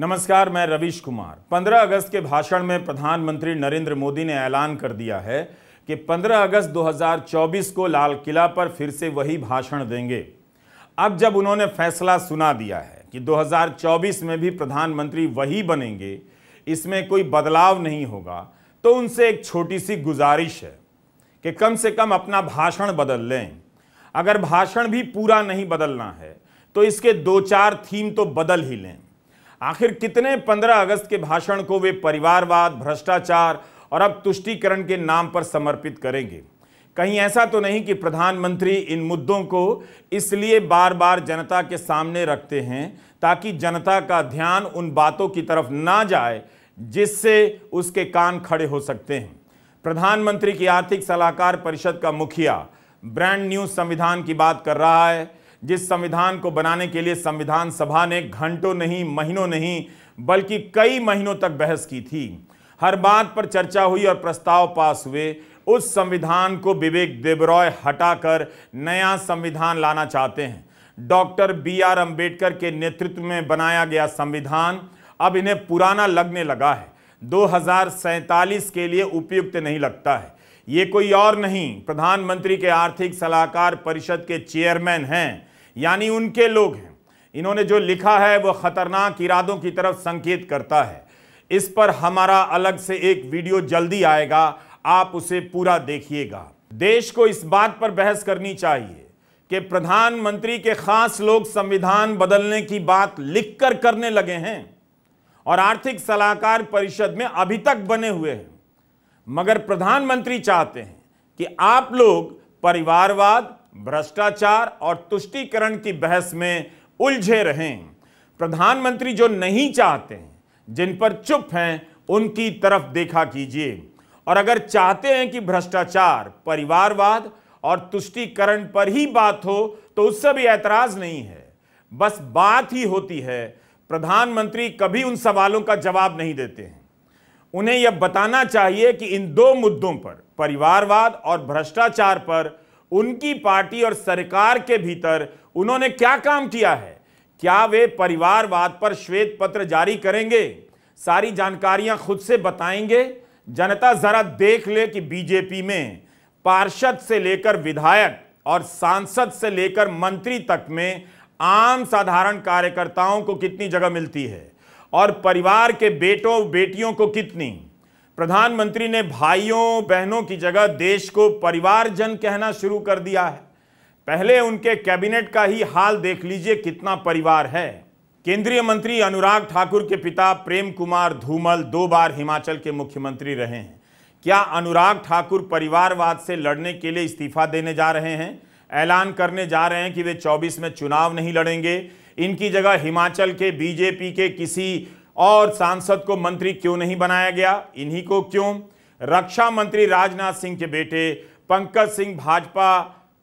नमस्कार मैं रविश कुमार 15 अगस्त के भाषण में प्रधानमंत्री नरेंद्र मोदी ने ऐलान कर दिया है कि 15 अगस्त 2024 को लाल किला पर फिर से वही भाषण देंगे अब जब उन्होंने फैसला सुना दिया है कि 2024 में भी प्रधानमंत्री वही बनेंगे इसमें कोई बदलाव नहीं होगा तो उनसे एक छोटी सी गुजारिश है कि कम से कम अपना भाषण बदल लें अगर भाषण भी पूरा नहीं बदलना है तो इसके दो चार थीम तो बदल ही लें आखिर कितने 15 अगस्त के भाषण को वे परिवारवाद भ्रष्टाचार और अब तुष्टीकरण के नाम पर समर्पित करेंगे कहीं ऐसा तो नहीं कि प्रधानमंत्री इन मुद्दों को इसलिए बार बार जनता के सामने रखते हैं ताकि जनता का ध्यान उन बातों की तरफ ना जाए जिससे उसके कान खड़े हो सकते हैं प्रधानमंत्री की आर्थिक सलाहकार परिषद का मुखिया ब्रांड न्यू संविधान की बात कर रहा है जिस संविधान को बनाने के लिए संविधान सभा ने घंटों नहीं महीनों नहीं बल्कि कई महीनों तक बहस की थी हर बात पर चर्चा हुई और प्रस्ताव पास हुए उस संविधान को विवेक देबरॉय हटाकर नया संविधान लाना चाहते हैं डॉक्टर बी आर अम्बेडकर के नेतृत्व में बनाया गया संविधान अब इन्हें पुराना लगने लगा है दो के लिए उपयुक्त नहीं लगता है ये कोई और नहीं प्रधानमंत्री के आर्थिक सलाहकार परिषद के चेयरमैन हैं यानी उनके लोग हैं इन्होंने जो लिखा है वो ख़तरनाक इरादों की तरफ संकेत करता है इस पर हमारा अलग से एक वीडियो जल्दी आएगा आप उसे पूरा देखिएगा देश को इस बात पर बहस करनी चाहिए कि प्रधानमंत्री के खास लोग संविधान बदलने की बात लिखकर करने लगे हैं और आर्थिक सलाहकार परिषद में अभी तक बने हुए हैं मगर प्रधानमंत्री चाहते हैं कि आप लोग परिवारवाद भ्रष्टाचार और तुष्टीकरण की बहस में उलझे रहे प्रधानमंत्री जो नहीं चाहते हैं जिन पर चुप हैं उनकी तरफ देखा कीजिए और अगर चाहते हैं कि भ्रष्टाचार परिवारवाद और तुष्टीकरण पर ही बात हो तो उससे भी ऐतराज नहीं है बस बात ही होती है प्रधानमंत्री कभी उन सवालों का जवाब नहीं देते हैं उन्हें यह बताना चाहिए कि इन दो मुद्दों पर परिवारवाद और भ्रष्टाचार पर उनकी पार्टी और सरकार के भीतर उन्होंने क्या काम किया है क्या वे परिवारवाद पर श्वेत पत्र जारी करेंगे सारी जानकारियां खुद से बताएंगे जनता जरा देख ले कि बीजेपी में पार्षद से लेकर विधायक और सांसद से लेकर मंत्री तक में आम साधारण कार्यकर्ताओं को कितनी जगह मिलती है और परिवार के बेटों बेटियों को कितनी प्रधानमंत्री ने भाइयों बहनों की जगह देश को परिवारजन कहना शुरू कर दिया है पहले उनके कैबिनेट का ही हाल देख लीजिए कितना परिवार है केंद्रीय मंत्री अनुराग ठाकुर के पिता प्रेम कुमार धूमल दो बार हिमाचल के मुख्यमंत्री रहे हैं क्या अनुराग ठाकुर परिवारवाद से लड़ने के लिए इस्तीफा देने जा रहे हैं ऐलान करने जा रहे हैं कि वे 24 में चुनाव नहीं लड़ेंगे इनकी जगह हिमाचल के बीजेपी के किसी और सांसद को मंत्री क्यों नहीं बनाया गया इन्हीं को क्यों रक्षा मंत्री राजनाथ सिंह के बेटे पंकज सिंह भाजपा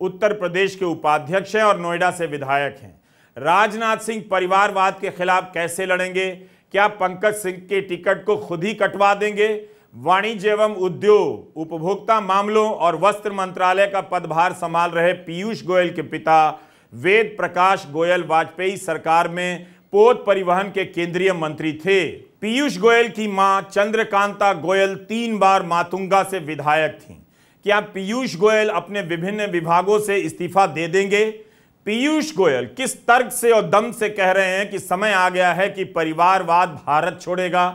उत्तर प्रदेश के उपाध्यक्ष हैं और नोएडा से विधायक हैं राजनाथ सिंह परिवारवाद के खिलाफ कैसे लड़ेंगे क्या पंकज सिंह के टिकट को खुद ही कटवा देंगे वाणिज्य एवं उद्योग उपभोक्ता मामलों और वस्त्र मंत्रालय का पदभार संभाल रहे पीयूष गोयल के पिता वेद प्रकाश गोयल वाजपेयी सरकार में पोत परिवहन के केंद्रीय मंत्री थे पीयूष गोयल की मां चंद्रकांता गोयल तीन बार मातुंगा से विधायक थीं क्या पीयूष गोयल अपने विभिन्न विभागों से इस्तीफा दे देंगे पीयूष गोयल किस तर्क से और दम से कह रहे हैं कि समय आ गया है कि परिवारवाद भारत छोड़ेगा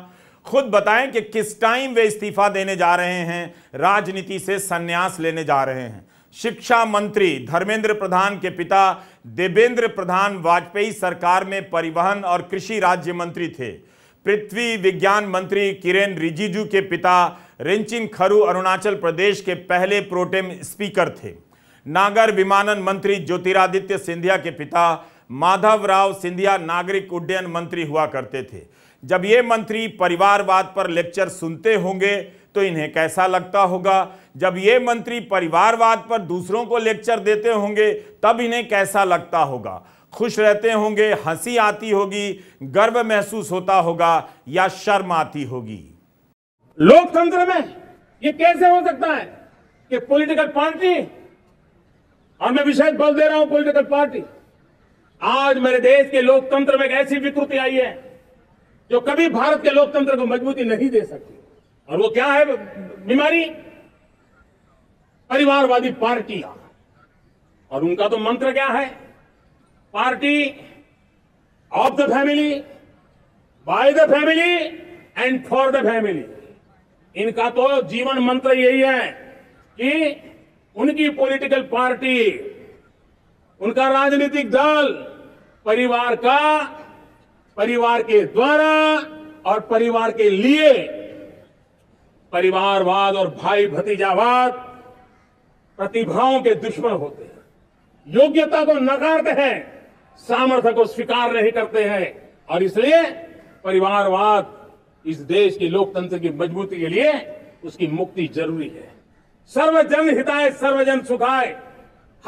खुद बताएं कि किस टाइम वे इस्तीफा देने जा रहे हैं राजनीति से संन्यास लेने जा रहे हैं शिक्षा मंत्री धर्मेंद्र प्रधान के पिता देवेंद्र प्रधान वाजपेयी सरकार में परिवहन और कृषि राज्य मंत्री थे पृथ्वी विज्ञान मंत्री किरेन रिजिजू के पिता रिंचिन खरू अरुणाचल प्रदेश के पहले प्रोटेम स्पीकर थे नागर विमानन मंत्री ज्योतिरादित्य सिंधिया के पिता माधव राव सिंधिया नागरिक उड्डयन मंत्री हुआ करते थे जब ये मंत्री परिवारवाद पर लेक्चर सुनते होंगे तो इन्हें कैसा लगता होगा जब ये मंत्री परिवारवाद पर दूसरों को लेक्चर देते होंगे तब इन्हें कैसा लगता होगा खुश रहते होंगे हंसी आती होगी गर्व महसूस होता होगा या शर्म आती होगी लोकतंत्र में ये कैसे हो सकता है कि पॉलिटिकल पार्टी और मैं विशेष बल दे रहा हूं पॉलिटिकल पार्टी आज मेरे देश के लोकतंत्र में एक ऐसी विकृति आई है जो कभी भारत के लोकतंत्र को मजबूती नहीं दे सकती और वो क्या है बीमारी परिवारवादी पार्टियां और उनका तो मंत्र क्या है party of the family by the family and for the family इनका तो जीवन मंत्र यही है कि उनकी पॉलिटिकल पार्टी उनका राजनीतिक दल परिवार का परिवार के द्वारा और परिवार के लिए परिवारवाद और भाई भतीजावाद प्रतिभाओं के दुश्मन होते हैं योग्यता को नकारते हैं सामर्थ्य को स्वीकार नहीं करते हैं और इसलिए परिवारवाद इस देश के लोकतंत्र की मजबूती के लिए उसकी मुक्ति जरूरी है सर्वजन हिताय सर्वजन सुखाय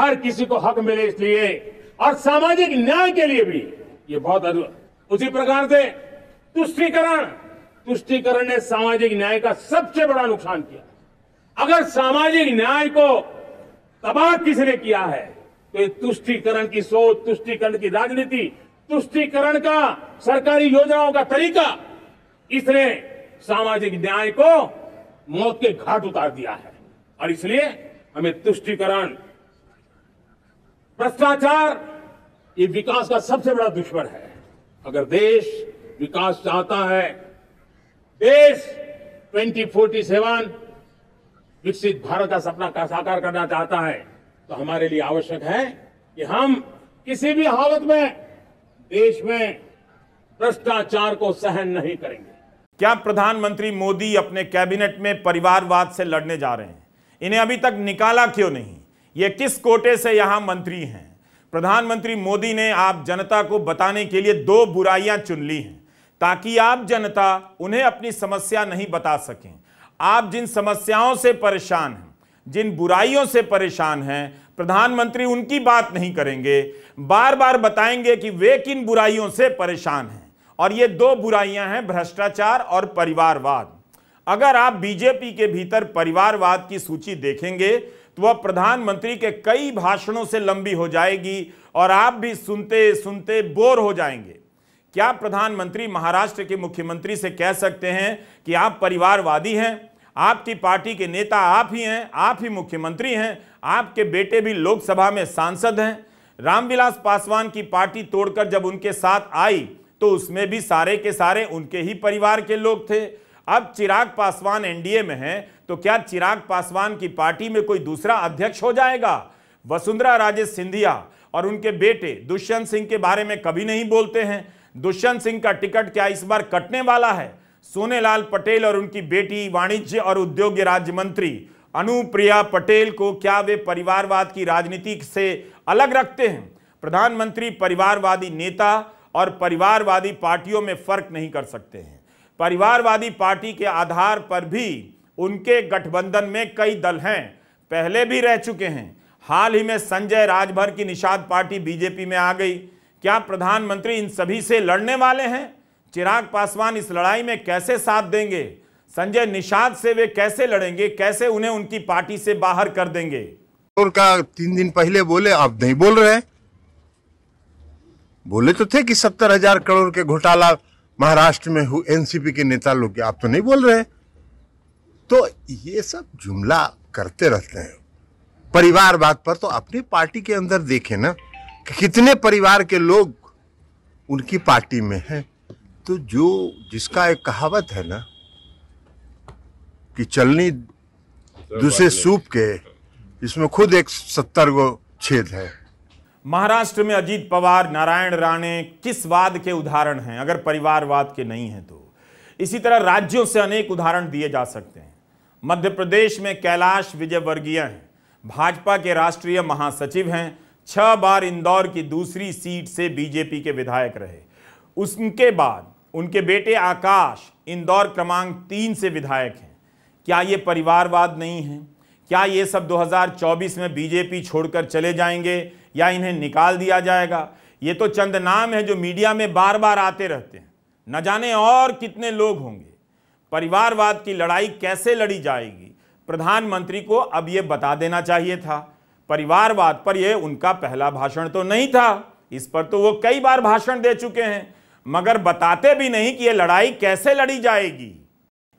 हर किसी को हक मिले इसलिए और सामाजिक न्याय के लिए भी ये बहुत उसी प्रकार से तुष्टिकरण तुष्टीकरण ने सामाजिक न्याय का सबसे बड़ा नुकसान किया अगर सामाजिक न्याय को तबाह किसने किया है तो ये तुष्टीकरण की सोच तुष्टीकरण की राजनीति तुष्टीकरण का सरकारी योजनाओं का तरीका इसने सामाजिक न्याय को मौत के घाट उतार दिया है और इसलिए हमें तुष्टीकरण भ्रष्टाचार ये विकास का सबसे बड़ा दुश्मन है अगर देश विकास चाहता है देश 2047 विकसित भारत का सपना का साकार करना चाहता है तो हमारे लिए आवश्यक है कि हम किसी भी हालत में देश में भ्रष्टाचार को सहन नहीं करेंगे क्या प्रधानमंत्री मोदी अपने कैबिनेट में परिवारवाद से लड़ने जा रहे हैं इन्हें अभी तक निकाला क्यों नहीं ये किस कोटे से यहां मंत्री हैं प्रधानमंत्री मोदी ने आप जनता को बताने के लिए दो बुराइयां चुन ली हैं ताकि आप जनता उन्हें अपनी समस्या नहीं बता सकें आप जिन समस्याओं से परेशान हैं जिन बुराइयों से परेशान हैं प्रधानमंत्री उनकी बात नहीं करेंगे बार बार बताएंगे कि वे किन बुराइयों से परेशान हैं और ये दो बुराइयां हैं भ्रष्टाचार और परिवारवाद अगर आप बीजेपी के भीतर परिवारवाद की सूची देखेंगे तो वह प्रधानमंत्री के कई भाषणों से लंबी हो जाएगी और आप भी सुनते सुनते बोर हो जाएंगे क्या प्रधानमंत्री महाराष्ट्र के मुख्यमंत्री से कह सकते हैं कि आप परिवारवादी हैं आपकी पार्टी के नेता आप ही हैं आप ही मुख्यमंत्री हैं आपके बेटे भी लोकसभा में सांसद हैं रामविलास पासवान की पार्टी तोड़कर जब उनके साथ आई तो उसमें भी सारे के सारे उनके ही परिवार के लोग थे अब चिराग पासवान एनडीए में हैं तो क्या चिराग पासवान की पार्टी में कोई दूसरा अध्यक्ष हो जाएगा वसुंधरा राजे सिंधिया और उनके बेटे दुष्यंत सिंह के बारे में कभी नहीं बोलते हैं दुष्यंत सिंह का टिकट क्या इस बार कटने वाला है सोनेलाल पटेल और उनकी बेटी वाणिज्य और उद्योग राज्य मंत्री अनुप्रिया पटेल को क्या वे परिवारवाद की राजनीति से अलग रखते हैं प्रधानमंत्री परिवारवादी नेता और परिवारवादी पार्टियों में फर्क नहीं कर सकते हैं परिवारवादी पार्टी के आधार पर भी उनके गठबंधन में कई दल हैं पहले भी रह चुके हैं हाल ही में संजय राजभर की निषाद पार्टी बीजेपी में आ गई क्या प्रधानमंत्री इन सभी से लड़ने वाले हैं चिराग पासवान इस लड़ाई में कैसे साथ देंगे संजय निषाद से वे कैसे लड़ेंगे कैसे उन्हें उनकी पार्टी से बाहर कर देंगे का तीन दिन पहले बोले आप नहीं बोल रहे बोले तो थे कि सत्तर हजार करोड़ के घोटाला महाराष्ट्र में एनसीपी के नेता लोग आप तो नहीं बोल रहे तो ये सब जुमला करते रहते हैं परिवारवाद पर तो अपनी पार्टी के अंदर देखे ना कि कितने परिवार के लोग उनकी पार्टी में हैं तो जो जिसका एक कहावत है ना कि चलनी दूसरे सूप के इसमें खुद एक सत्तर गो छेद है महाराष्ट्र में अजीत पवार नारायण राणे किस वाद के उदाहरण हैं अगर परिवारवाद के नहीं हैं तो इसी तरह राज्यों से अनेक उदाहरण दिए जा सकते हैं मध्य प्रदेश में कैलाश विजयवर्गीय हैं भाजपा के राष्ट्रीय महासचिव हैं छह बार इंदौर की दूसरी सीट से बीजेपी के विधायक रहे उसके बाद उनके बेटे आकाश इंदौर क्रमांक तीन से विधायक हैं क्या ये परिवारवाद नहीं है क्या ये सब 2024 में बीजेपी छोड़कर चले जाएंगे या इन्हें निकाल दिया जाएगा ये तो चंद नाम है जो मीडिया में बार बार आते रहते हैं न जाने और कितने लोग होंगे परिवारवाद की लड़ाई कैसे लड़ी जाएगी प्रधानमंत्री को अब ये बता देना चाहिए था परिवारवाद पर यह उनका पहला भाषण तो नहीं था इस पर तो वो कई बार भाषण दे चुके हैं मगर बताते भी नहीं कि यह लड़ाई कैसे लड़ी जाएगी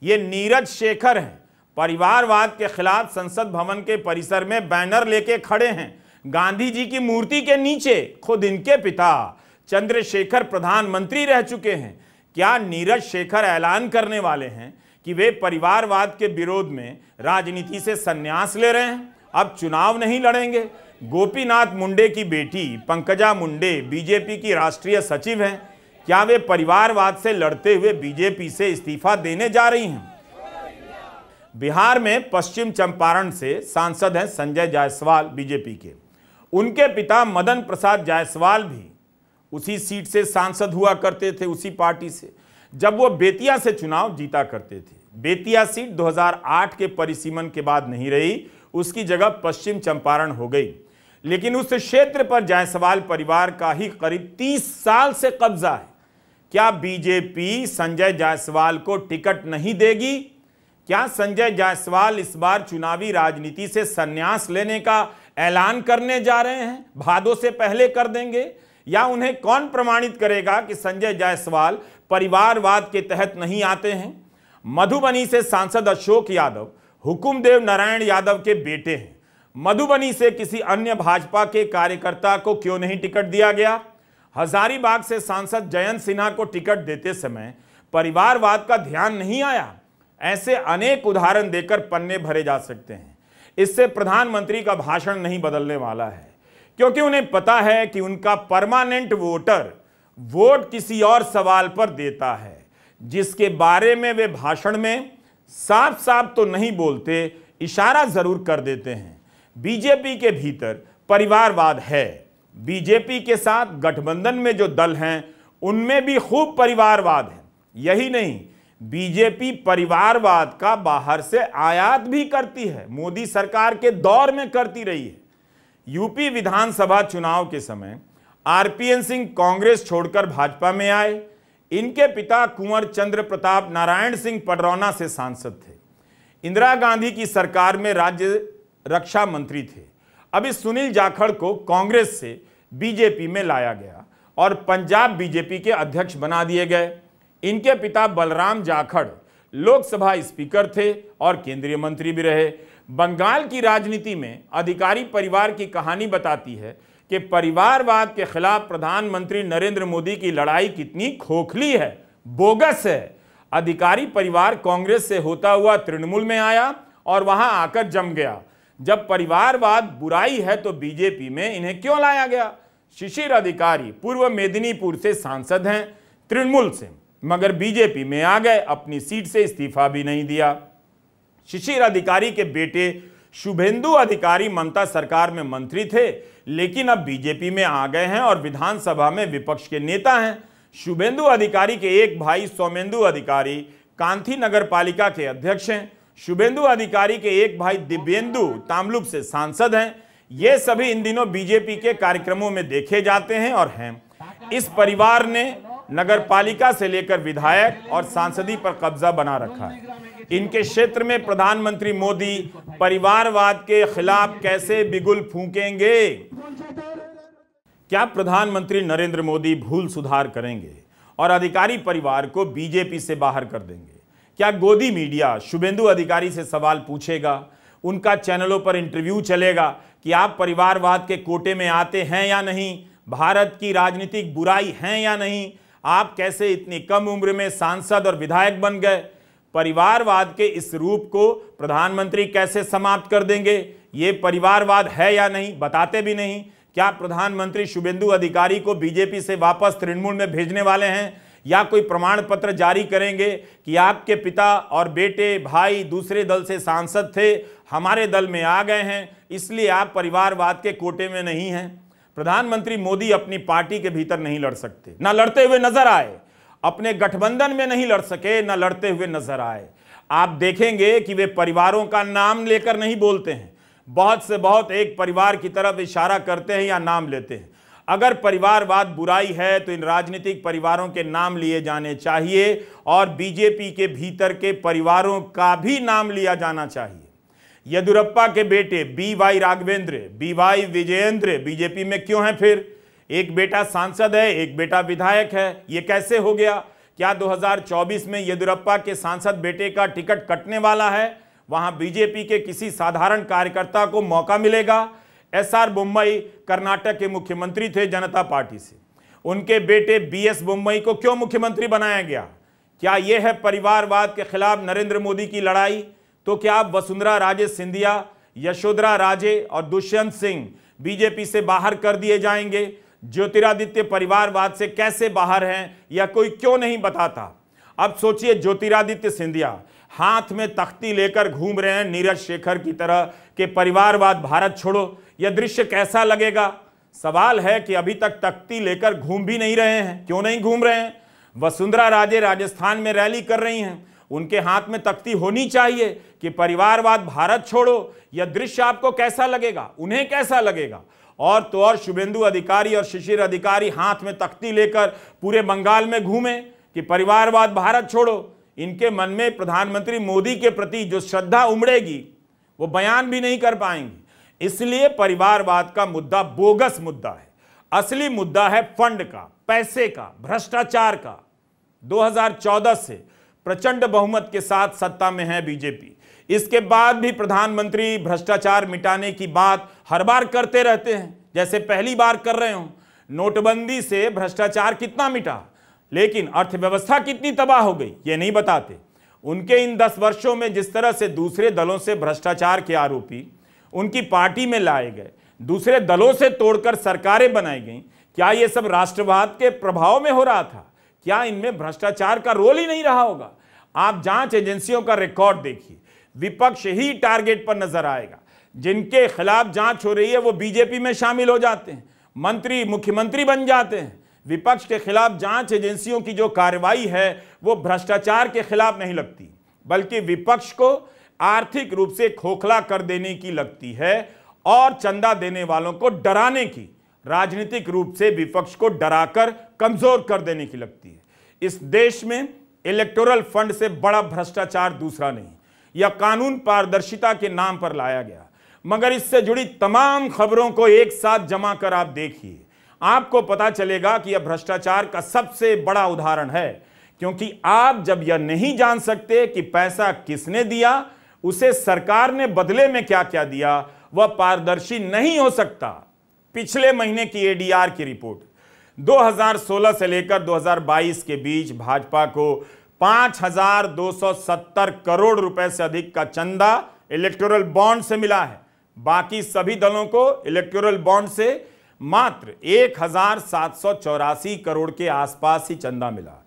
ये नीरज शेखर हैं परिवारवाद के खिलाफ संसद भवन के परिसर में बैनर लेके खड़े हैं गांधी जी की मूर्ति के नीचे खुद इनके पिता चंद्रशेखर प्रधानमंत्री रह चुके हैं क्या नीरज शेखर ऐलान करने वाले हैं कि वे परिवारवाद के विरोध में राजनीति से संन्यास ले रहे हैं अब चुनाव नहीं लड़ेंगे गोपीनाथ मुंडे की बेटी पंकजा मुंडे बीजेपी की राष्ट्रीय सचिव हैं क्या वे परिवारवाद से लड़ते हुए बीजेपी से इस्तीफा देने जा रही हैं बिहार में पश्चिम चंपारण से सांसद हैं संजय जायसवाल बीजेपी के उनके पिता मदन प्रसाद जायसवाल भी उसी सीट से सांसद हुआ करते थे उसी पार्टी से जब वो बेतिया से चुनाव जीता करते थे बेतिया सीट 2008 के परिसीमन के बाद नहीं रही उसकी जगह पश्चिम चंपारण हो गई लेकिन उस क्षेत्र पर जायसवाल परिवार का ही करीब तीस साल से कब्जा है क्या बीजेपी संजय जायसवाल को टिकट नहीं देगी क्या संजय जायसवाल इस बार चुनावी राजनीति से संन्यास लेने का ऐलान करने जा रहे हैं भादों से पहले कर देंगे या उन्हें कौन प्रमाणित करेगा कि संजय जायसवाल परिवारवाद के तहत नहीं आते हैं मधुबनी से सांसद अशोक यादव हुकुमदेव नारायण यादव के बेटे हैं मधुबनी से किसी अन्य भाजपा के कार्यकर्ता को क्यों नहीं टिकट दिया गया हजारीबाग से सांसद जयंत सिन्हा को टिकट देते समय परिवारवाद का ध्यान नहीं आया ऐसे अनेक उदाहरण देकर पन्ने भरे जा सकते हैं इससे प्रधानमंत्री का भाषण नहीं बदलने वाला है क्योंकि उन्हें पता है कि उनका परमानेंट वोटर वोट किसी और सवाल पर देता है जिसके बारे में वे भाषण में साफ साफ तो नहीं बोलते इशारा ज़रूर कर देते हैं बीजेपी के भीतर परिवारवाद है बीजेपी के साथ गठबंधन में जो दल हैं उनमें भी खूब परिवारवाद है यही नहीं बीजेपी परिवारवाद का बाहर से आयात भी करती है मोदी सरकार के दौर में करती रही है यूपी विधानसभा चुनाव के समय आरपीएन सिंह कांग्रेस छोड़कर भाजपा में आए इनके पिता कुंवर चंद्र प्रताप नारायण सिंह पडरौना से सांसद थे इंदिरा गांधी की सरकार में राज्य रक्षा मंत्री थे अभी सुनील जाखड़ को कांग्रेस से बीजेपी में लाया गया और पंजाब बीजेपी के अध्यक्ष बना दिए गए इनके पिता बलराम जाखड़ लोकसभा स्पीकर थे और केंद्रीय मंत्री भी रहे बंगाल की राजनीति में अधिकारी परिवार की कहानी बताती है कि परिवारवाद के खिलाफ प्रधानमंत्री नरेंद्र मोदी की लड़ाई कितनी खोखली है बोगस है अधिकारी परिवार कांग्रेस से होता हुआ तृणमूल में आया और वहां आकर जम गया जब परिवारवाद बुराई है तो बीजेपी में इन्हें क्यों लाया गया शिशिर अधिकारी पूर्व मेदिनीपुर से सांसद हैं तृणमूल से मगर बीजेपी में आ गए अपनी सीट से इस्तीफा भी नहीं दिया शिशिर अधिकारी के बेटे शुभेंदु अधिकारी ममता सरकार में मंत्री थे लेकिन अब बीजेपी में आ गए हैं और विधानसभा में विपक्ष के नेता हैं शुभेंदु अधिकारी के एक भाई सोमेंदु अधिकारी कांथी नगर पालिका के अध्यक्ष हैं शुभेंदु अधिकारी के एक भाई दिव्येंदु तामलुक से सांसद हैं ये सभी इन दिनों बीजेपी के कार्यक्रमों में देखे जाते हैं और हैं इस परिवार ने नगर पालिका से लेकर विधायक और सांसदी पर कब्जा बना रखा है इनके क्षेत्र में प्रधानमंत्री मोदी परिवारवाद के खिलाफ कैसे बिगुल फूकेंगे क्या प्रधानमंत्री नरेंद्र मोदी भूल सुधार करेंगे और अधिकारी परिवार को बीजेपी से बाहर कर देंगे क्या गोदी मीडिया शुभेंदु अधिकारी से सवाल पूछेगा उनका चैनलों पर इंटरव्यू चलेगा कि आप परिवारवाद के कोटे में आते हैं या नहीं भारत की राजनीतिक बुराई है या नहीं आप कैसे इतनी कम उम्र में सांसद और विधायक बन गए परिवारवाद के इस रूप को प्रधानमंत्री कैसे समाप्त कर देंगे ये परिवारवाद है या नहीं बताते भी नहीं क्या प्रधानमंत्री शुभेंदु अधिकारी को बीजेपी से वापस तृणमूल में भेजने वाले हैं या कोई प्रमाण पत्र जारी करेंगे कि आपके पिता और बेटे भाई दूसरे दल से सांसद थे हमारे दल में आ गए हैं इसलिए आप परिवारवाद के कोटे में नहीं हैं प्रधानमंत्री मोदी अपनी पार्टी के भीतर नहीं लड़ सकते ना लड़ते हुए नजर आए अपने गठबंधन में नहीं लड़ सके न लड़ते हुए नजर आए आप देखेंगे कि वे परिवारों का नाम लेकर नहीं बोलते हैं बहुत से बहुत एक परिवार की तरफ इशारा करते हैं या नाम लेते हैं अगर परिवारवाद बुराई है तो इन राजनीतिक परिवारों के नाम लिए जाने चाहिए और बीजेपी के भीतर के परिवारों का भी नाम लिया जाना चाहिए येदुरप्पा के बेटे B Y Raghavendra B Y Vijayendra BJP में क्यों हैं फिर एक बेटा सांसद है एक बेटा विधायक है ये कैसे हो गया क्या 2024 में येदुरप्पा के सांसद बेटे का टिकट कटने वाला है वहां बीजेपी के किसी साधारण कार्यकर्ता को मौका मिलेगा एस आर बुम्बई कर्नाटक के मुख्यमंत्री थे जनता पार्टी से उनके बेटे बी एस बुम्बई को क्यों मुख्यमंत्री बनाया गया क्या यह है परिवारवाद के खिलाफ नरेंद्र मोदी की लड़ाई तो क्या आप वसुंधरा राजे सिंधिया यशोधरा राजे और दुष्यंत सिंह बीजेपी से बाहर कर दिए जाएंगे ज्योतिरादित्य परिवारवाद से कैसे बाहर हैं या कोई क्यों नहीं बताता अब सोचिए ज्योतिरादित्य सिंधिया हाथ में तख्ती लेकर घूम रहे हैं नीरज शेखर की तरह के परिवारवाद भारत छोड़ो यह दृश्य कैसा लगेगा सवाल है कि अभी तक तख्ती लेकर घूम भी नहीं रहे हैं क्यों नहीं घूम रहे हैं वसुंधरा राजे राजस्थान में रैली कर रही हैं उनके हाथ में तख्ती होनी चाहिए कि परिवारवाद भारत छोड़ो यह दृश्य आपको कैसा लगेगा उन्हें कैसा लगेगा और तो और शुभेंदु अधिकारी और शिशिर अधिकारी हाथ में तख्ती लेकर पूरे बंगाल में घूमे कि परिवारवाद भारत छोड़ो इनके मन में प्रधानमंत्री मोदी के प्रति जो श्रद्धा उमड़ेगी वो बयान भी नहीं कर पाएंगे इसलिए परिवारवाद का मुद्दा बोगस मुद्दा है असली मुद्दा है फंड का पैसे का भ्रष्टाचार का 2014 से प्रचंड बहुमत के साथ सत्ता में है बीजेपी इसके बाद भी प्रधानमंत्री भ्रष्टाचार मिटाने की बात हर बार करते रहते हैं जैसे पहली बार कर रहे हो नोटबंदी से भ्रष्टाचार कितना मिटा लेकिन अर्थव्यवस्था कितनी तबाह हो गई ये नहीं बताते उनके इन दस वर्षों में जिस तरह से दूसरे दलों से भ्रष्टाचार के आरोपी उनकी पार्टी में लाए गए दूसरे दलों से तोड़कर सरकारें बनाई गई क्या ये सब राष्ट्रवाद के प्रभाव में हो रहा था क्या इनमें भ्रष्टाचार का रोल ही नहीं रहा होगा आप जांच एजेंसियों का रिकॉर्ड देखिए विपक्ष ही टारगेट पर नजर आएगा जिनके खिलाफ जांच हो रही है वो बीजेपी में शामिल हो जाते हैं मंत्री मुख्यमंत्री बन जाते हैं विपक्ष के खिलाफ जांच एजेंसियों की जो कार्रवाई है वो भ्रष्टाचार के खिलाफ नहीं लगती बल्कि विपक्ष को आर्थिक रूप से खोखला कर देने की लगती है और चंदा देने वालों को डराने की राजनीतिक रूप से विपक्ष को डराकर कमजोर कर देने की लगती है इस देश में इलेक्टोरल फंड से बड़ा भ्रष्टाचार दूसरा नहीं या कानून पारदर्शिता के नाम पर लाया गया मगर इससे जुड़ी तमाम खबरों को एक साथ जमा कर आप देखिए आपको पता चलेगा कि यह भ्रष्टाचार का सबसे बड़ा उदाहरण है क्योंकि आप जब यह नहीं जान सकते कि पैसा किसने दिया उसे सरकार ने बदले में क्या क्या दिया वह पारदर्शी नहीं हो सकता पिछले महीने की एडीआर की रिपोर्ट 2016 से लेकर 2022 के बीच भाजपा को 5,270 करोड़ रुपए से अधिक का चंदा इलेक्टोरल बॉन्ड से मिला है बाकी सभी दलों को इलेक्टोरल बॉन्ड से मात्र एक करोड़ के आसपास ही चंदा मिला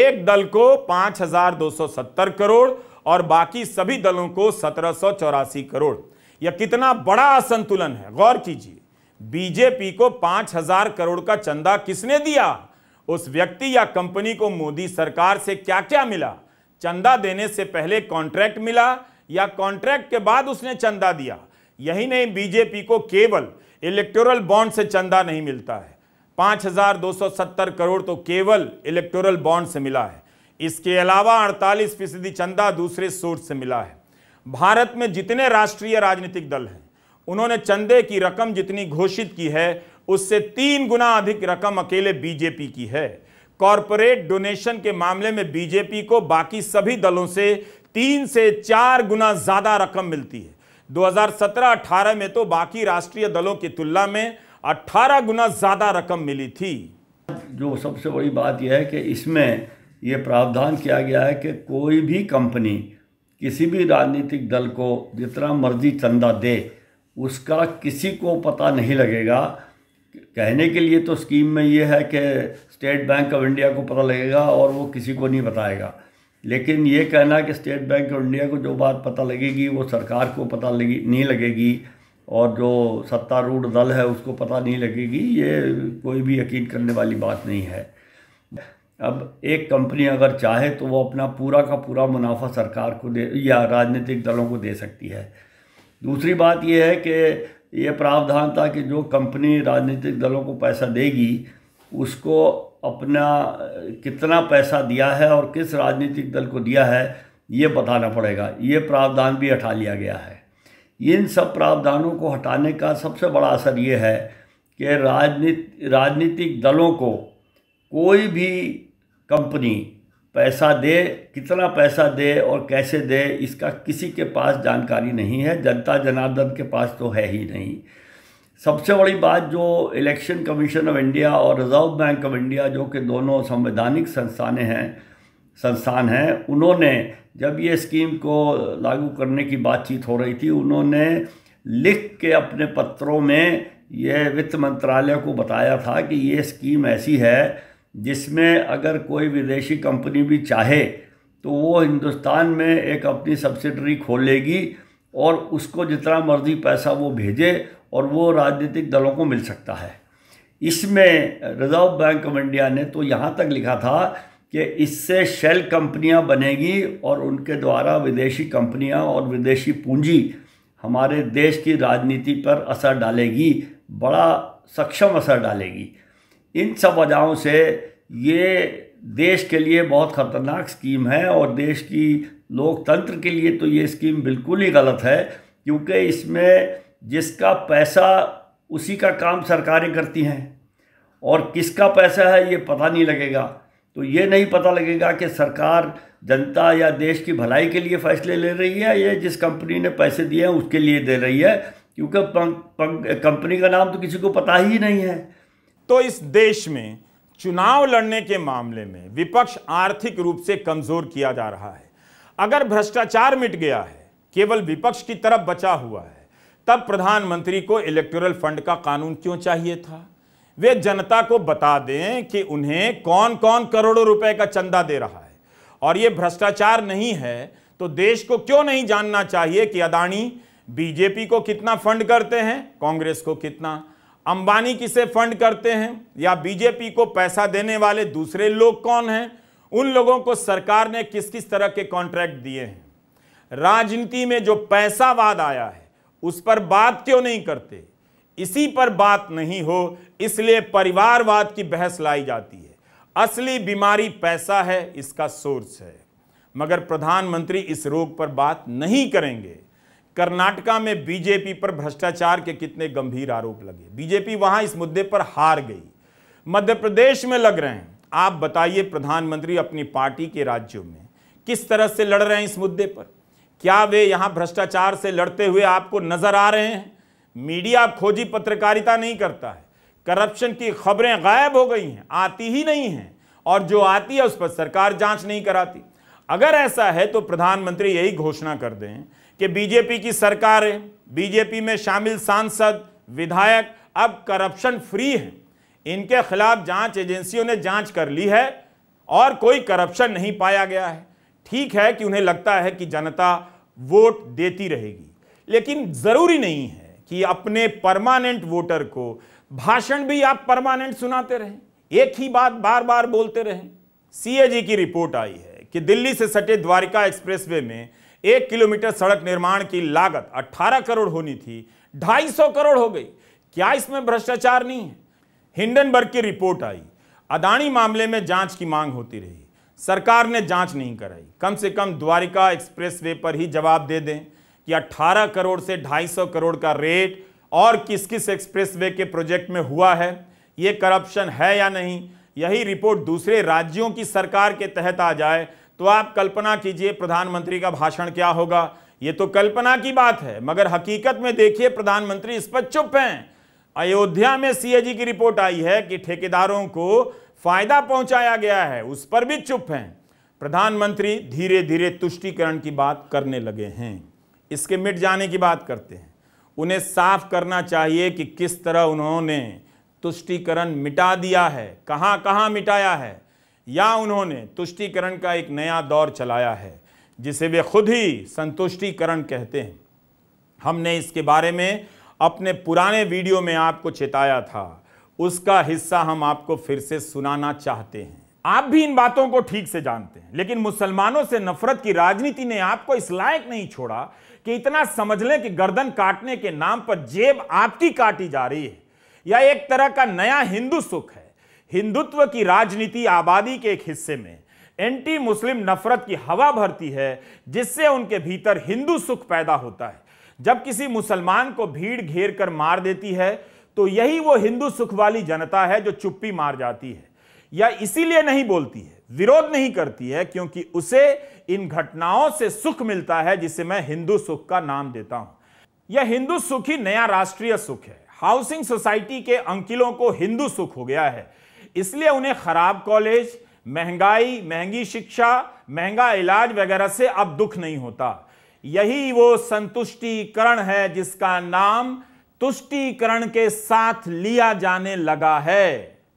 एक दल को 5,270 करोड़ और बाकी सभी दलों को सत्रह करोड़ यह कितना बड़ा असंतुलन है गौर कीजिए बीजेपी को 5,000 करोड़ का चंदा किसने दिया उस व्यक्ति या कंपनी को मोदी सरकार से क्या क्या मिला चंदा देने से पहले कॉन्ट्रैक्ट मिला या कॉन्ट्रैक्ट के बाद उसने चंदा दिया यही नहीं बीजेपी को केवल इलेक्टोरल बॉन्ड से चंदा नहीं मिलता है 5,270 करोड़ तो केवल इलेक्टोरल बॉन्ड से मिला है इसके अलावा 48 फीसदी चंदा दूसरे सोर्स से मिला है भारत में जितने राष्ट्रीय राजनीतिक दल हैं उन्होंने चंदे की रकम जितनी घोषित की है उससे तीन गुना अधिक रकम अकेले बीजेपी की है कॉरपोरेट डोनेशन के मामले में बीजेपी को बाकी सभी दलों से तीन से चार गुना ज्यादा रकम मिलती है 2017-18 में तो बाकी राष्ट्रीय दलों की तुलना में 18 गुना ज्यादा रकम मिली थी जो सबसे बड़ी बात यह है कि इसमें यह प्रावधान किया गया है कि कोई भी कंपनी किसी भी राजनीतिक दल को जितना मर्जी चंदा दे उसका किसी को पता नहीं लगेगा कहने के लिए तो स्कीम में ये है कि स्टेट बैंक ऑफ इंडिया को पता लगेगा और वो किसी को नहीं बताएगा लेकिन ये कहना कि स्टेट बैंक ऑफ इंडिया को जो बात पता लगेगी वो सरकार को पता लगी नहीं लगेगी और जो सत्तारूढ़ दल है उसको पता नहीं लगेगी ये कोई भी यकीन करने वाली बात नहीं है अब एक कंपनी अगर चाहे तो वो अपना पूरा का पूरा मुनाफा सरकार को दे या राजनीतिक दलों को दे सकती है दूसरी बात यह है कि ये प्रावधान था कि जो कंपनी राजनीतिक दलों को पैसा देगी उसको अपना कितना पैसा दिया है और किस राजनीतिक दल को दिया है ये बताना पड़ेगा ये प्रावधान भी हटा लिया गया है इन सब प्रावधानों को हटाने का सबसे बड़ा असर ये है कि राजनीति राजनीतिक दलों को कोई भी कंपनी पैसा दे कितना पैसा दे और कैसे दे इसका किसी के पास जानकारी नहीं है जनता जनार्दन के पास तो है ही नहीं सबसे बड़ी बात जो इलेक्शन कमीशन ऑफ इंडिया और रिजर्व बैंक ऑफ इंडिया जो कि दोनों संवैधानिक संस्थानें हैं संस्थान हैं उन्होंने जब ये स्कीम को लागू करने की बातचीत हो रही थी उन्होंने लिख के अपने पत्रों में ये वित्त मंत्रालय को बताया था कि ये स्कीम ऐसी है जिसमें अगर कोई विदेशी कंपनी भी चाहे तो वो हिंदुस्तान में एक अपनी सब्सिडरी खोलेगी और उसको जितना मर्जी पैसा वो भेजे और वो राजनीतिक दलों को मिल सकता है इसमें रिजर्व बैंक ऑफ इंडिया ने तो यहाँ तक लिखा था कि इससे शेल कंपनियाँ बनेगी और उनके द्वारा विदेशी कंपनियाँ और विदेशी पूंजी हमारे देश की राजनीति पर असर डालेगी बड़ा सक्षम असर डालेगी इन सब वजहों से ये देश के लिए बहुत ख़तरनाक स्कीम है और देश की लोकतंत्र के लिए तो ये स्कीम बिल्कुल ही गलत है क्योंकि इसमें जिसका पैसा उसी का काम सरकारें करती हैं और किसका पैसा है ये पता नहीं लगेगा तो ये नहीं पता लगेगा कि सरकार जनता या देश की भलाई के लिए फैसले ले रही है या जिस कंपनी ने पैसे दिए हैं उसके लिए दे रही है क्योंकि कंपनी का नाम तो किसी को पता ही नहीं है तो इस देश में चुनाव लड़ने के मामले में विपक्ष आर्थिक रूप से कमजोर किया जा रहा है अगर भ्रष्टाचार मिट गया है केवल विपक्ष की तरफ बचा हुआ है तब प्रधानमंत्री को इलेक्टोरल फंड का कानून क्यों चाहिए था वे जनता को बता दें कि उन्हें कौन कौन करोड़ों रुपए का चंदा दे रहा है और यह भ्रष्टाचार नहीं है तो देश को क्यों नहीं जानना चाहिए कि अदानी बीजेपी को कितना फंड करते हैं कांग्रेस को कितना अंबानी किसे फंड करते हैं या बीजेपी को पैसा देने वाले दूसरे लोग कौन हैं उन लोगों को सरकार ने किस किस तरह के कॉन्ट्रैक्ट दिए हैं राजनीति में जो पैसावाद आया है उस पर बात क्यों नहीं करते इसी पर बात नहीं हो इसलिए परिवारवाद की बहस लाई जाती है असली बीमारी पैसा है इसका सोर्स है मगर प्रधानमंत्री इस रोग पर बात नहीं करेंगे कर्नाटका में बीजेपी पर भ्रष्टाचार के कितने गंभीर आरोप लगे बीजेपी वहां इस मुद्दे पर हार गई मध्य प्रदेश में लग रहे हैं आप बताइए प्रधानमंत्री अपनी पार्टी के राज्यों में किस तरह से लड़ रहे हैं इस मुद्दे पर क्या वे यहां भ्रष्टाचार से लड़ते हुए आपको नजर आ रहे हैं मीडिया खोजी पत्रकारिता नहीं करता है करप्शन की खबरें गायब हो गई हैं आती ही नहीं है और जो आती है उस पर सरकार जांच नहीं कराती अगर ऐसा है तो प्रधानमंत्री यही घोषणा कर दें कि बीजेपी की सरकार है बीजेपी में शामिल सांसद विधायक अब करप्शन फ्री हैं इनके खिलाफ जांच एजेंसियों ने जांच कर ली है और कोई करप्शन नहीं पाया गया है ठीक है कि उन्हें लगता है कि जनता वोट देती रहेगी लेकिन ज़रूरी नहीं है कि अपने परमानेंट वोटर को भाषण भी आप परमानेंट सुनाते रहें एक ही बात बार बार बोलते रहें सीएजी की रिपोर्ट आई है कि दिल्ली से सटे द्वारिका एक्सप्रेसवे में एक किलोमीटर सड़क निर्माण की लागत 18 करोड़ होनी थी 250 करोड़ हो गई क्या इसमें भ्रष्टाचार नहीं है हिंडनबर्ग की रिपोर्ट आई अदानी मामले में जांच की मांग होती रही सरकार ने जांच नहीं कराई कम से कम द्वारिका एक्सप्रेसवे पर ही जवाब दे दें कि 18 करोड़ से 250 करोड़ का रेट और किस किस एक्सप्रेसवे के प्रोजेक्ट में हुआ है ये करप्शन है या नहीं यही रिपोर्ट दूसरे राज्यों की सरकार के तहत आ जाए तो आप कल्पना कीजिए प्रधानमंत्री का भाषण क्या होगा ये तो कल्पना की बात है मगर हकीकत में देखिए प्रधानमंत्री इस पर चुप हैं अयोध्या में सीएजी की रिपोर्ट आई है कि ठेकेदारों को फायदा पहुंचाया गया है उस पर भी चुप हैं प्रधानमंत्री धीरे धीरे तुष्टिकरण की बात करने लगे हैं इसके मिट जाने की बात करते हैं उन्हें साफ करना चाहिए कि किस तरह उन्होंने तुष्टिकरण मिटा दिया है कहाँ कहाँ मिटाया है या उन्होंने तुष्टिकरण का एक नया दौर चलाया है जिसे वे खुद ही संतुष्टिकरण कहते हैं हमने इसके बारे में अपने पुराने वीडियो में आपको चेताया था उसका हिस्सा हम आपको फिर से सुनाना चाहते हैं आप भी इन बातों को ठीक से जानते हैं लेकिन मुसलमानों से नफरत की राजनीति ने आपको इस लायक नहीं छोड़ा कि इतना समझ लें कि गर्दन काटने के नाम पर जेब आपकी काटी जा रही है या एक तरह का नया हिंदू सुख है हिंदुत्व की राजनीति आबादी के एक हिस्से में एंटी मुस्लिम नफरत की हवा भरती है जिससे उनके भीतर हिंदू सुख पैदा होता है जब किसी मुसलमान को भीड़ घेर कर मार देती है तो यही वो हिंदू सुख वाली जनता है जो चुप्पी मार जाती है या इसीलिए नहीं बोलती है विरोध नहीं करती है क्योंकि उसे इन घटनाओं से सुख मिलता है जिसे मैं हिंदू सुख का नाम देता हूं यह हिंदू सुख ही नया राष्ट्रीय सुख है हाउसिंग सोसाइटी के अंकिलों को हिंदू सुख हो गया है इसलिए उन्हें खराब कॉलेज महंगाई महंगी शिक्षा महंगा इलाज वगैरह से अब दुख नहीं होता यही वो संतुष्टिकरण है जिसका नाम तुष्टिकरण के साथ लिया जाने लगा है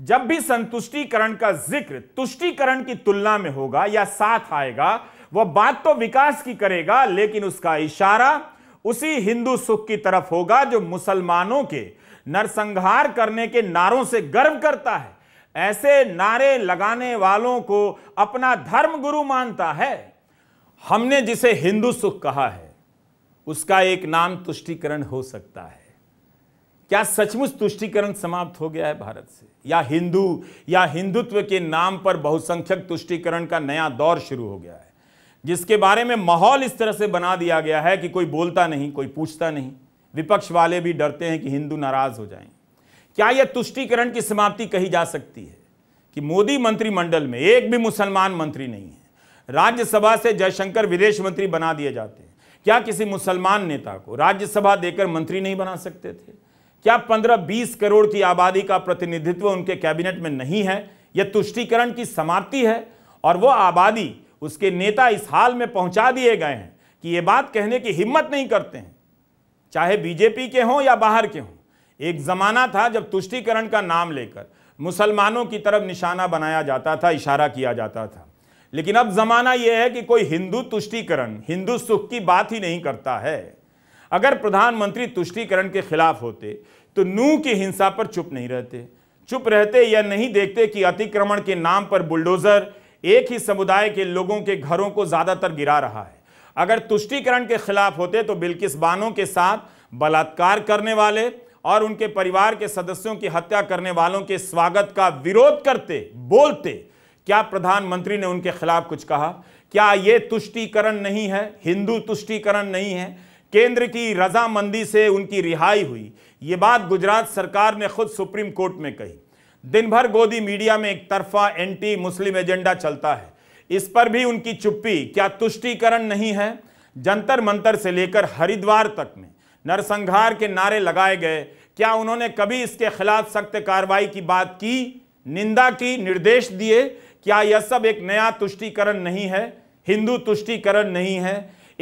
जब भी संतुष्टिकरण का जिक्र तुष्टिकरण की तुलना में होगा या साथ आएगा वह बात तो विकास की करेगा लेकिन उसका इशारा उसी हिंदू सुख की तरफ होगा जो मुसलमानों के नरसंहार करने के नारों से गर्व करता है ऐसे नारे लगाने वालों को अपना धर्म गुरु मानता है हमने जिसे हिंदू सुख कहा है उसका एक नाम तुष्टिकरण हो सकता है क्या सचमुच तुष्टिकरण समाप्त हो गया है भारत से या हिंदू या हिंदुत्व के नाम पर बहुसंख्यक तुष्टिकरण का नया दौर शुरू हो गया है जिसके बारे में माहौल इस तरह से बना दिया गया है कि कोई बोलता नहीं कोई पूछता नहीं विपक्ष वाले भी डरते हैं कि हिंदू नाराज हो जाएंगे क्या यह तुष्टिकरण की समाप्ति कही जा सकती है कि मोदी मंत्रिमंडल में एक भी मुसलमान मंत्री नहीं है राज्यसभा से जयशंकर विदेश मंत्री बना दिए जाते हैं क्या किसी मुसलमान नेता को राज्यसभा देकर मंत्री नहीं बना सकते थे क्या 15-20 करोड़ की आबादी का प्रतिनिधित्व उनके कैबिनेट में नहीं है यह तुष्टिकरण की समाप्ति है और वो आबादी उसके नेता इस हाल में पहुंचा दिए गए हैं कि ये बात कहने की हिम्मत नहीं करते हैं चाहे बीजेपी के हों या बाहर के हों एक ज़माना था जब तुष्टिकरण का नाम लेकर मुसलमानों की तरफ निशाना बनाया जाता था इशारा किया जाता था लेकिन अब ज़माना यह है कि कोई हिंदू तुष्टिकरण हिंदू सुख की बात ही नहीं करता है अगर प्रधानमंत्री तुष्टिकरण के खिलाफ होते तो नू की हिंसा पर चुप नहीं रहते चुप रहते या नहीं देखते कि अतिक्रमण के नाम पर बुलडोजर एक ही समुदाय के लोगों के घरों को ज़्यादातर गिरा रहा है अगर तुष्टिकरण के खिलाफ होते तो बिल्किस बानों के साथ बलात्कार करने वाले और उनके परिवार के सदस्यों की हत्या करने वालों के स्वागत का विरोध करते बोलते क्या प्रधानमंत्री ने उनके खिलाफ कुछ कहा क्या ये तुष्टीकरण नहीं है हिंदू तुष्टीकरण नहीं है केंद्र की रजामंदी से उनकी रिहाई हुई ये बात गुजरात सरकार ने खुद सुप्रीम कोर्ट में कही दिन भर गोदी मीडिया में एक तरफा एंटी मुस्लिम एजेंडा चलता है इस पर भी उनकी चुप्पी क्या तुष्टीकरण नहीं है जंतर मंतर से लेकर हरिद्वार तक में नरसंहार के नारे लगाए गए क्या उन्होंने कभी इसके खिलाफ सख्त कार्रवाई की बात की निंदा की निर्देश दिए क्या यह सब एक नया तुष्टिकरण नहीं है हिंदू तुष्टिकरण नहीं है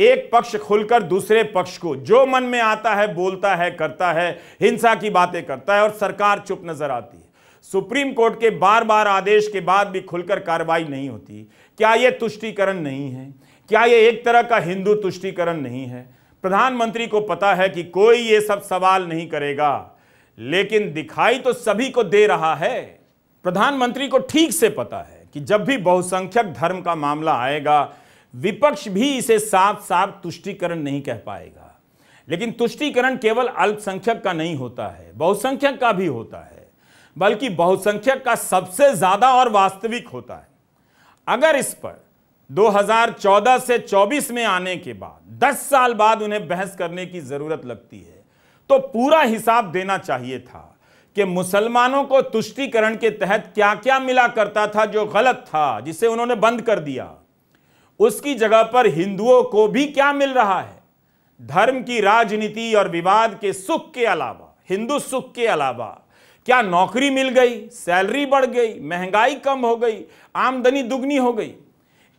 एक पक्ष खुलकर दूसरे पक्ष को जो मन में आता है बोलता है करता है हिंसा की बातें करता है और सरकार चुप नजर आती है सुप्रीम कोर्ट के बार बार आदेश के बाद भी खुलकर कार्रवाई नहीं होती क्या यह तुष्टिकरण नहीं है क्या यह एक तरह का हिंदू तुष्टिकरण नहीं है प्रधानमंत्री को पता है कि कोई ये सब सवाल नहीं करेगा लेकिन दिखाई तो सभी को दे रहा है प्रधानमंत्री को ठीक से पता है कि जब भी बहुसंख्यक धर्म का मामला आएगा विपक्ष भी इसे साफ साफ तुष्टिकरण नहीं कह पाएगा लेकिन तुष्टिकरण केवल अल्पसंख्यक का नहीं होता है बहुसंख्यक का भी होता है बल्कि बहुसंख्यक का सबसे ज्यादा और वास्तविक होता है अगर इस पर 2014 से 24 में आने के बाद 10 साल बाद उन्हें बहस करने की जरूरत लगती है तो पूरा हिसाब देना चाहिए था कि मुसलमानों को तुष्टिकरण के तहत क्या क्या मिला करता था जो गलत था जिसे उन्होंने बंद कर दिया उसकी जगह पर हिंदुओं को भी क्या मिल रहा है धर्म की राजनीति और विवाद के सुख के अलावा हिंदू सुख के अलावा क्या नौकरी मिल गई सैलरी बढ़ गई महंगाई कम हो गई आमदनी दुगनी हो गई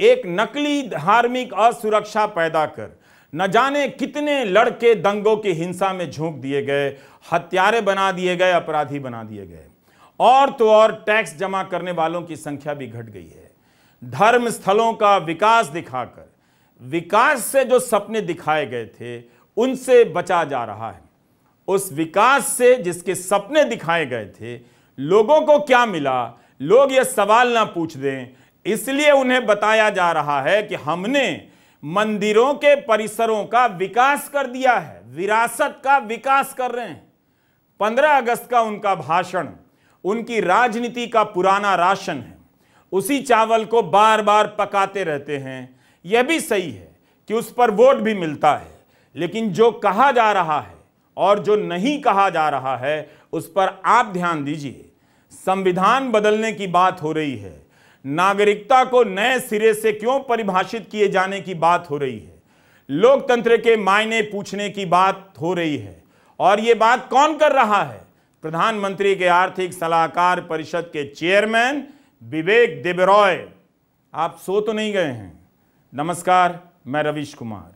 एक नकली धार्मिक असुरक्षा पैदा कर न जाने कितने लड़के दंगों की हिंसा में झोंक दिए गए हत्यारे बना दिए गए अपराधी बना दिए गए और तो और टैक्स जमा करने वालों की संख्या भी घट गई है धर्म स्थलों का विकास दिखाकर विकास से जो सपने दिखाए गए थे उनसे बचा जा रहा है उस विकास से जिसके सपने दिखाए गए थे लोगों को क्या मिला लोग यह सवाल ना पूछ दें इसलिए उन्हें बताया जा रहा है कि हमने मंदिरों के परिसरों का विकास कर दिया है विरासत का विकास कर रहे हैं पंद्रह अगस्त का उनका भाषण उनकी राजनीति का पुराना राशन है उसी चावल को बार बार पकाते रहते हैं यह भी सही है कि उस पर वोट भी मिलता है लेकिन जो कहा जा रहा है और जो नहीं कहा जा रहा है उस पर आप ध्यान दीजिए संविधान बदलने की बात हो रही है नागरिकता को नए सिरे से क्यों परिभाषित किए जाने की बात हो रही है लोकतंत्र के मायने पूछने की बात हो रही है और ये बात कौन कर रहा है प्रधानमंत्री के आर्थिक सलाहकार परिषद के चेयरमैन विवेक देबरॉय आप सो तो नहीं गए हैं नमस्कार मैं रविश कुमार